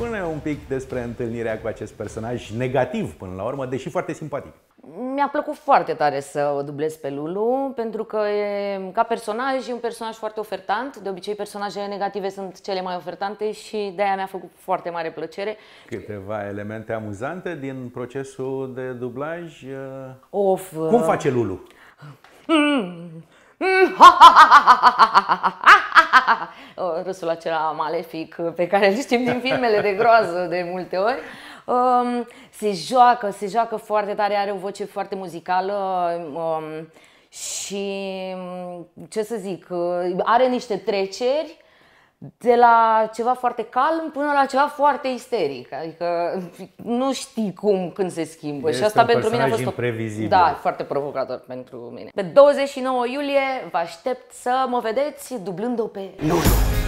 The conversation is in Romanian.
Spune un pic despre întâlnirea cu acest personaj negativ până la urmă, deși foarte simpatic. Mi-a plăcut foarte tare să o dublez pe Lulu, pentru că e, ca personaj e un personaj foarte ofertant. De obicei, personajele negative sunt cele mai ofertante și de-aia mi-a făcut foarte mare plăcere. Câteva elemente amuzante din procesul de dublaj. Uh, of! Uh, cum face Lulu? Mm. Mm. Ha, ha, ha, ha, ha, ha, ha, ha râsul acela malefic pe care îl știm din filmele de groază de multe ori. Um, se joacă, se joacă foarte tare, are o voce foarte muzicală um, și, um, ce să zic, uh, are niște treceri de la ceva foarte calm până la ceva foarte isteric. Adică nu știi cum când se schimbă. Este și asta pentru mine a fost imprevizibil. Da, foarte provocator pentru mine. Pe 29 iulie vă aștept să mă vedeți dublând-o pe Lulu.